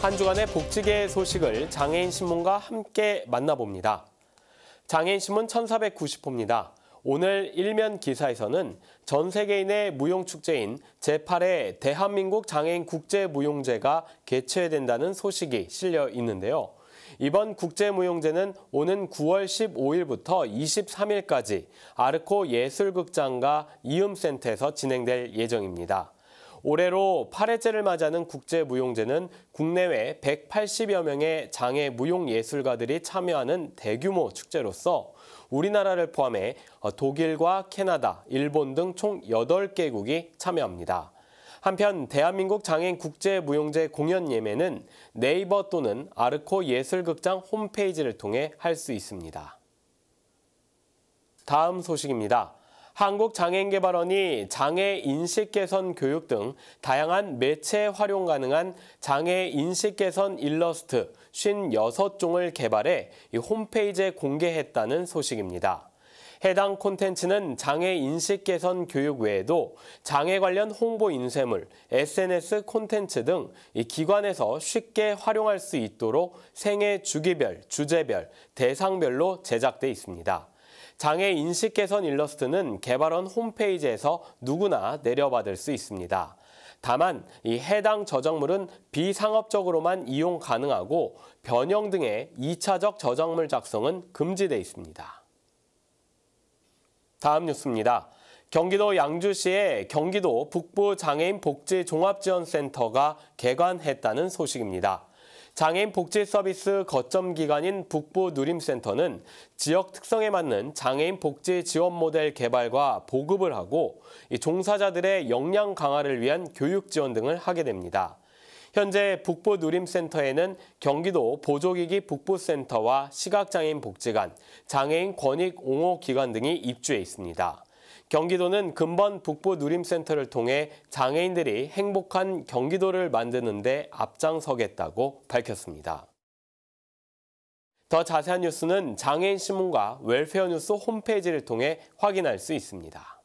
한 주간의 복지계 소식을 장애인신문과 함께 만나봅니다. 장애인신문 1490호입니다. 오늘 일면 기사에서는 전 세계인의 무용축제인 제8회 대한민국 장애인 국제무용제가 개최된다는 소식이 실려 있는데요. 이번 국제무용제는 오는 9월 15일부터 23일까지 아르코 예술극장과 이음센터에서 진행될 예정입니다. 올해로 8회째를 맞이하는 국제무용제는 국내외 180여 명의 장애 무용 예술가들이 참여하는 대규모 축제로서 우리나라를 포함해 독일과 캐나다, 일본 등 총 8개국이 참여합니다. 한편 대한민국 장애인 국제무용제 공연 예매는 네이버 또는 아르코 예술극장 홈페이지를 통해 할 수 있습니다. 다음 소식입니다. 한국장애인개발원이 장애 인식 개선 교육 등 다양한 매체 활용 가능한 장애 인식 개선 일러스트 56종을 개발해 홈페이지에 공개했다는 소식입니다. 해당 콘텐츠는 장애 인식 개선 교육 외에도 장애 관련 홍보 인쇄물, SNS 콘텐츠 등 기관에서 쉽게 활용할 수 있도록 생애 주기별, 주제별, 대상별로 제작돼 있습니다. 장애 인식 개선 일러스트는 개발원 홈페이지에서 누구나 내려받을 수 있습니다. 다만 이 해당 저작물은 비상업적으로만 이용 가능하고 변형 등의 2차적 저작물 작성은 금지돼 있습니다. 다음 뉴스입니다. 경기도 양주시의 경기도 북부 장애인 복지 종합지원센터가 개관했다는 소식입니다. 장애인 복지 서비스 거점 기관인 북부 누림센터는 지역 특성에 맞는 장애인 복지 지원 모델 개발과 보급을 하고 종사자들의 역량 강화를 위한 교육 지원 등을 하게 됩니다. 현재 북부 누림센터에는 경기도 보조기기 북부센터와 시각장애인 복지관, 장애인 권익 옹호 기관 등이 입주해 있습니다. 경기도는 근본 북부 누림센터를 통해 장애인들이 행복한 경기도를 만드는 데 앞장서겠다고 밝혔습니다. 더 자세한 뉴스는 장애인신문과 웰페어뉴스 홈페이지를 통해 확인할 수 있습니다.